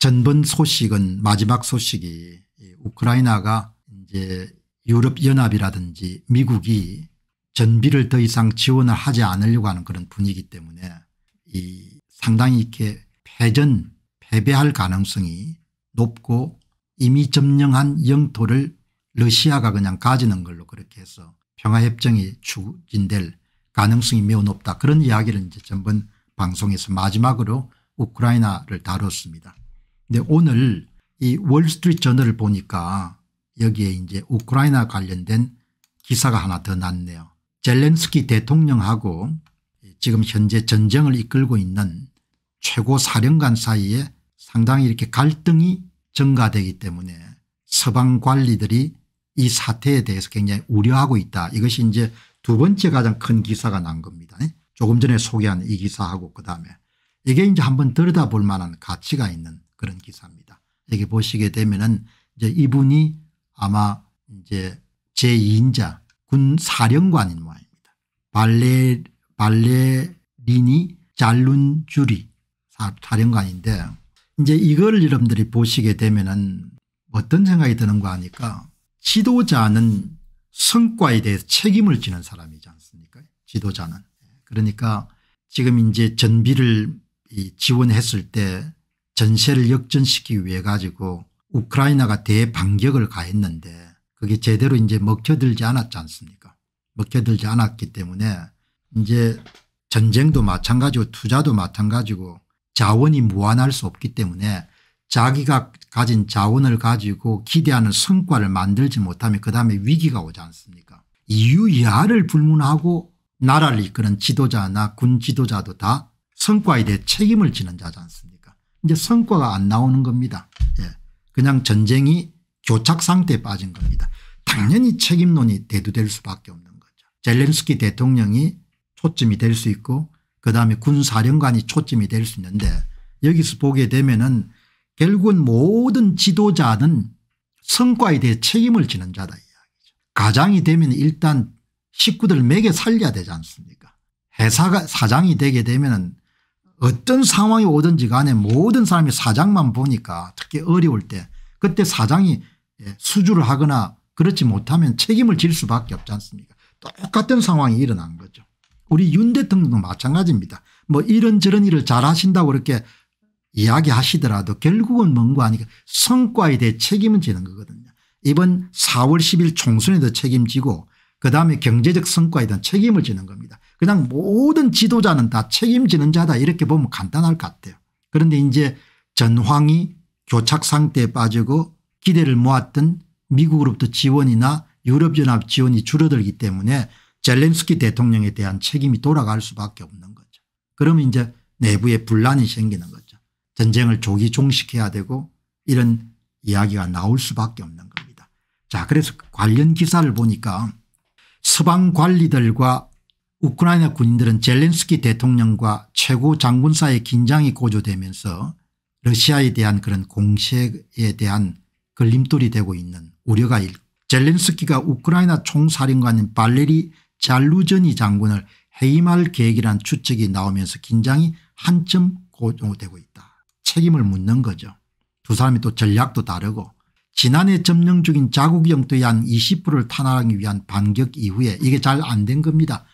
전번 소식은 마지막 소식이 우크라이나가 이제 유럽연합이라든지 미국이 전비를 더 이상 지원을 하지 않으려고 하는 그런 분위기 때문에 이 상당히 이렇게 패전 패배할 가능성이 높고 이미 점령한 영토를 러시아가 그냥 가지는 걸로 그렇게 해서 평화협정이 추진될 가능성이 매우 높다 그런 이야기를 이제 전번 방송에서 마지막으로 우크라이나를 다뤘습니다. 근데 오늘 이 월스트리트 저널을 보니까 여기에 이제 우크라이나 관련된 기사가 하나 더 났네요. 젤렌스키 대통령하고 지금 현재 전쟁을 이끌고 있는 최고 사령관 사이에 상당히 이렇게 갈등이 증가되기 때문에 서방 관리들이 이 사태에 대해서 굉장히 우려하고 있다. 이것이 이제 두 번째 가장 큰 기사가 난 겁니다. 조금 전에 소개한 이 기사하고 그다음에 이게 이제 한번 들여다볼 만한 가치가 있는 그런 기사입니다. 여기 보시게 되면은 이제 이분이 아마 이제 제2인자 군 사령관인 모양입니다. 발레 발레리니 잘룬 주리 사령관인데 이제 이걸 여러분들이 보시게 되면은 어떤 생각이 드는가 하니까 지도자는 성과에 대해서 책임을 지는 사람이지 않습니까 지도자는 그러니까 지금 이제 전비를 지원했을 때 전세를 역전시키기 위해 가지고 우크라이나가 대반격을 가했는데 그게 제대로 이제 먹혀들지 않았지 않습니까 먹혀들지 않았기 때문에 이제 전쟁도 마찬가지고 투자도 마찬가지고 자원이 무한할 수 없기 때문에 자기가 가진 자원을 가지고 기대하는 성과를 만들지 못하면 그다음에 위기가 오지 않습니까 이유 이하를 불문하고 나라를 이끄는 지도자나 군 지도자도 다 성과에 대해 책임을 지는 자지 않습니까 이제 성과가 안 나오는 겁니다. 예. 그냥 전쟁이 교착 상태에 빠진 겁니다. 당연히 책임론이 대두될 수밖에 없는 거죠. 젤렌스키 대통령이 초점이 될 수 있고 그다음에 군사령관이 초점이 될 수 있는데 여기서 보게 되면은 결국은 모든 지도자는 성과에 대해 책임을 지는 자다 이야기죠. 가장이 되면 일단 식구들 맥에 살려야 되지 않습니까 회사가 사장이 되게 되면 은 어떤 상황이 오든지 간에 모든 사람이 사장만 보니까 특히 어려울 때 그때 사장이 예, 수주를 하거나 그렇지 못하면 책임을 질 수밖에 없지 않습니까 똑같은 상황이 일어난 거죠. 우리 윤 대통령도 마찬가지입니다. 뭐 이런저런 일을 잘하신다고 그렇게 이야기하시더라도 결국은 뭔가 하니까 성과에 대해 책임을 지는 거거든요. 이번 4월 10일 총선에도 책임지고 그다음에 경제적 성과에 대한 책임을 지는 겁니다. 그냥 모든 지도자는 다 책임지는 자다 이렇게 보면 간단할 것 같아요. 그런데 이제 전황이 교착 상태에 빠지고 기대를 모았던 미국으로부터 지원이나 유럽연합 지원이 줄어들기 때문에 젤렌스키 대통령에 대한 책임이 돌아갈 수밖에 없는 거죠. 그러면 이제 내부에 분란이 생기는 거죠. 전쟁을 조기 종식해야 되고 이런 이야기가 나올 수밖에 없는 겁니다. 자 그래서 관련 기사를 보니까 서방 관리들과 우크라이나 군인들은 젤렌스키 대통령과 최고 장군 사이의 긴장이 고조되면서 러시아에 대한 그런 공세에 대한 걸림돌이 되고 있는 우려가 일. 젤렌스키가 우크라이나 총사령관인 발레리 잘루전이 장군을 해임할 계획이란 추측이 나오면서 긴장이 한점 고조되고 있다. 책임을 묻는 거죠. 두 사람이 또 전략도 다르고 지난해 점령 중인 자국 영토의 한 20%를 탄압하기 위한 반격 이후에 이게 잘 안 된 겁니다.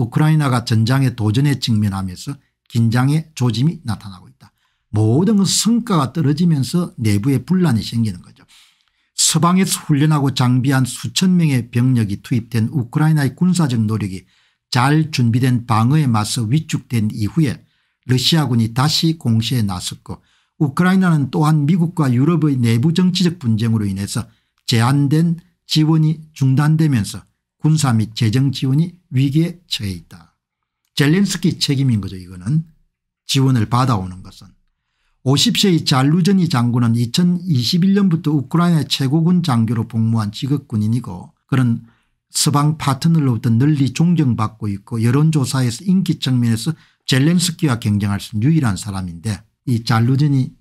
우크라이나가 전장에 도전에 직면하면서 긴장의 조짐이 나타나고 있다. 모든 성과가 떨어지면서 내부에 분란이 생기는 거죠. 서방에서 훈련하고 장비한 수천 명의 병력이 투입된 우크라이나의 군사적 노력이 잘 준비된 방어에 맞서 위축된 이후에 러시아군이 다시 공시에 나섰고 우크라이나는 또한 미국과 유럽의 내부 정치적 분쟁으로 인해서 제한된 지원이 중단되면서 군사 및 재정 지원이 위기에 처해 있다. 젤렌스키 책임인 거죠 이거는 지원을 받아오는 것은. 50세의 잘루전이 장군은 2021년부터 우크라이나 최고군 장교로 복무한 직업군인이고 그는 서방 파트너로부터 널리 존경받고 있고 여론조사에서 인기 측면에서 젤렌스키와 경쟁할 수 있는 유일한 사람인데 이 잘루전이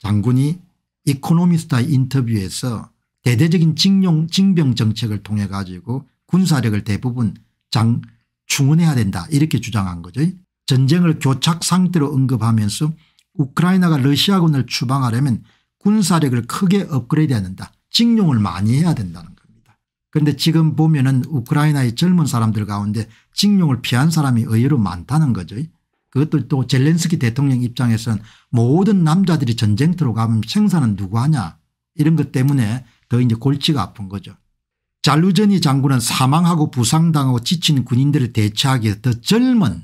장군이 이코노미스타 인터뷰에서 대대적인 징용, 징병 정책을 통해 가지고 군사력을 대부분 장 충원해야 된다 이렇게 주장한 거죠. 전쟁을 교착 상태로 언급하면서 우크라이나가 러시아군을 추방하려면 군사력을 크게 업그레이드해야 된다. 징용을 많이 해야 된다는 겁니다. 그런데 지금 보면 은 우크라이나의 젊은 사람들 가운데 징용을 피한 사람이 의외로 많다는 거죠. 그것도 또 젤렌스키 대통령 입장에서는 모든 남자들이 전쟁터로 가면 생산은 누구 하냐 이런 것 때문에 더 이제 골치가 아픈 거죠. 잘루전이 장군은 사망하고 부상당하고 지친 군인들을 대처하기에더 젊은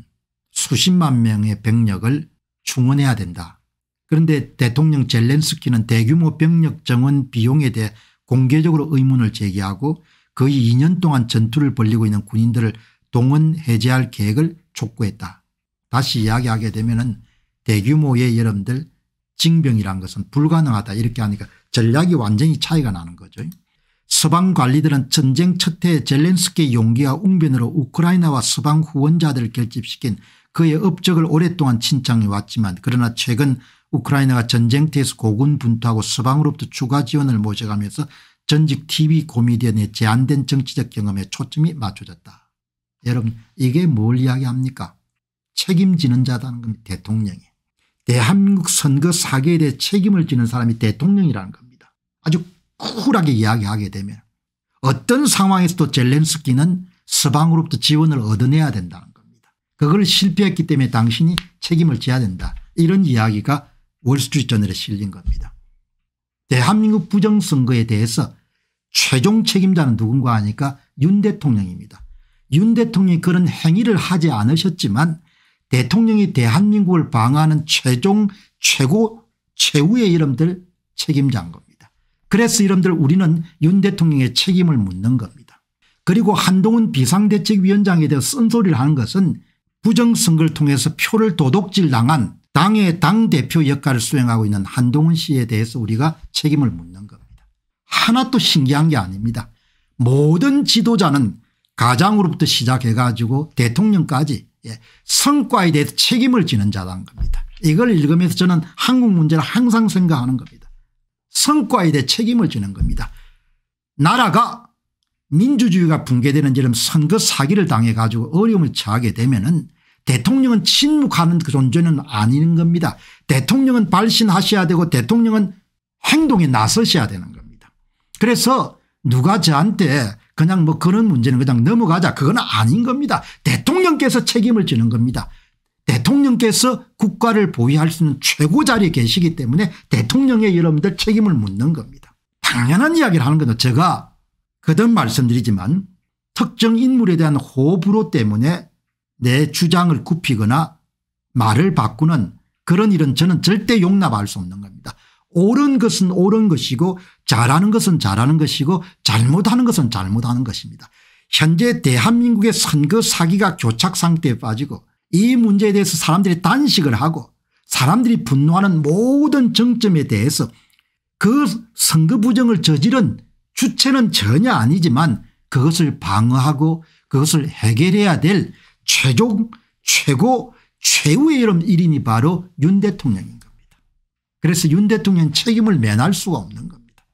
수십만 명의 병력을 충원해야 된다. 그런데 대통령 젤렌스키는 대규모 병력 정원 비용에 대해 공개적으로 의문을 제기하고 거의 2년 동안 전투를 벌리고 있는 군인들을 동원 해제할 계획을 촉구했다. 다시 이야기하게 되면 은 대규모의 여러분들 징병이란 것은 불가능하다 이렇게 하니까 전략이 완전히 차이가 나는 거죠. 서방 관리들은 전쟁 첫해에 젤렌스키 의 용기와 웅변으로 우크라이나와 서방 후원자들을 결집시킨 그의 업적을 오랫동안 칭찬해 왔지만 그러나 최근 우크라이나가 전쟁터에서 고군분투하고 서방으로부터 추가 지원을 모셔가면서 전직 tv 고미디언의 제한된 정치적 경험에 초점이 맞춰졌다. 여러분 이게 뭘 이야기합니까 책임지는 자다는 겁니다. 대통령이. 대한민국 선거 사기에 대해 책임을 지는 사람이 대통령이라는 겁니다. 아주 쿨하게 이야기하게 되면 어떤 상황에서도 젤렌스키는 서방으로부터 지원을 얻어내야 된다는 겁니다. 그걸 실패했기 때문에 당신이 책임을 져야 된다. 이런 이야기가 월스트리트저널에 실린 겁니다. 대한민국 부정선거에 대해서 최종 책임자는 누군가 하니까 윤 대통령입니다. 윤 대통령이 그런 행위를 하지 않으셨지만 대통령이 대한민국을 방어하는 최종 최고 최후의 이름들 책임자인 겁니다. 그래서 이름들 우리는 윤 대통령의 책임을 묻는 겁니다. 그리고 한동훈 비상대책위원장에 대해 쓴소리를 하는 것은 부정선거를 통해서 표를 도둑질 당한 당의 당대표 역할을 수행하고 있는 한동훈 씨에 대해서 우리가 책임을 묻는 겁니다. 하나 또 신기한 게 아닙니다. 모든 지도자는 가장으로부터 시작해 가지고 대통령까지 예, 성과에 대해서 책임을 지는 자란 겁니다. 이걸 읽으면서 저는 한국 문제를 항상 생각하는 겁니다. 성과에 대해 책임을 지는 겁니다. 나라가 민주주의가 붕괴되는지럼 선거 사기를 당해 가지고 어려움을 처하게 되면 은 대통령은 침묵하는 그 존재는 아닌 겁니다. 대통령은 발신하셔야 되고 대통령은 행동에 나서셔야 되는 겁니다. 그래서 누가 저한테 그냥 뭐 그런 문제는 그냥 넘어가자 그건 아닌 겁니다. 대통령께서 책임을 지는 겁니다. 대통령께서 국가를 보위할수 있는 최고 자리에 계시기 때문에 대통령의 여러분들 책임을 묻는 겁니다. 당연한 이야기를 하는 거죠. 제가 거듭 말씀드리지만 특정 인물에 대한 호불호 때문에 내 주장을 굽히거나 말을 바꾸는 그런 일은 저는 절대 용납할 수 없는 겁니다. 옳은 것은 옳은 것이고 잘하는 것은 잘하는 것이고 잘못하는 것은 잘못하는 것입니다. 현재 대한민국의 선거 사기가 교착 상태에 빠지고 이 문제에 대해서 사람들이 단식을 하고 사람들이 분노하는 모든 정점에 대해서 그 선거 부정을 저지른 주체는 전혀 아니지만 그것을 방어하고 그것을 해결해야 될 최종 최고 최후의 이름 1인이 바로 윤 대통령인 겁니다. 그래서 윤 대통령 책임을 면할 수가 없는 겁니다.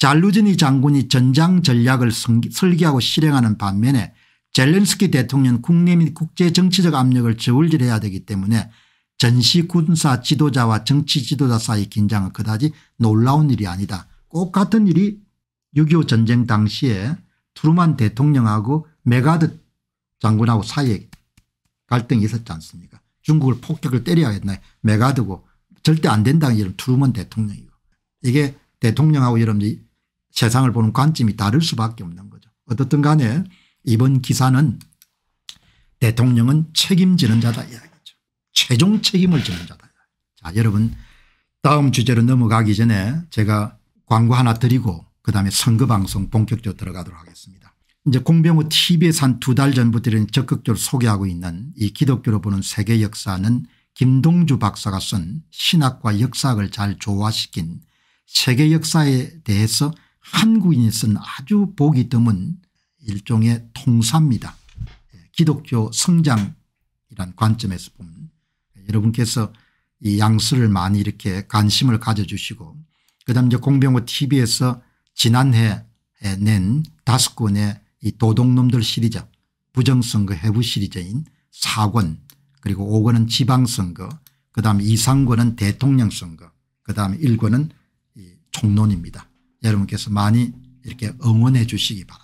잘루진이 장군이 전장 전략을 설계하고 실행하는 반면에 젤렌스키 대통령 국내 및 국제 정치적 압력을 저울질해야 되기 때문에 전시 군사 지도자와 정치 지도자 사이 긴장은 그다지 놀라운 일이 아니다. 꼭 같은 일이 6.25 전쟁 당시에 트루만 대통령하고 메가드 장군하고 사이에 갈등이 있었지 않습니까 중국을 폭격을 때려야겠나 메가드고 절대 안 된다는 이런 트루먼 대통령이고 이게 대통령하고 여러분 세상을 보는 관점이 다를 수밖에 없는 거죠. 어떻든 간에 이번 기사는 대통령은 책임지는 자다 이야기죠. 최종 책임을 지는 자다. 자 여러분 다음 주제로 넘어가기 전에 제가 광고 하나 드리고 그다음에 선거방송 본격적으로 들어가도록 하겠습니다. 이제 공병호 TV에서 한두달 전부터 적극적으로 소개하고 있는 이 기독교로 보는 세계 역사는 김동주 박사가 쓴 신학과 역사학을 잘 조화시킨 세계 역사에 대해서 한국인이 쓴 아주 보기 드문 일종의 통사입니다. 예, 기독교 성장이란 관점에서 보면 여러분께서 이 양수를 많이 이렇게 관심을 가져주시고 그다음 이제 공병호 tv에서 지난해 낸 다섯 권의 이 도둑놈들 시리즈 부정선거 해부 시리즈인 4권 그리고 5권은 지방선거 그다음 2, 3권은 대통령 선거 그다음 1권은 총론입니다. 여러분께서 많이 이렇게 응원해 주시기 바랍니다.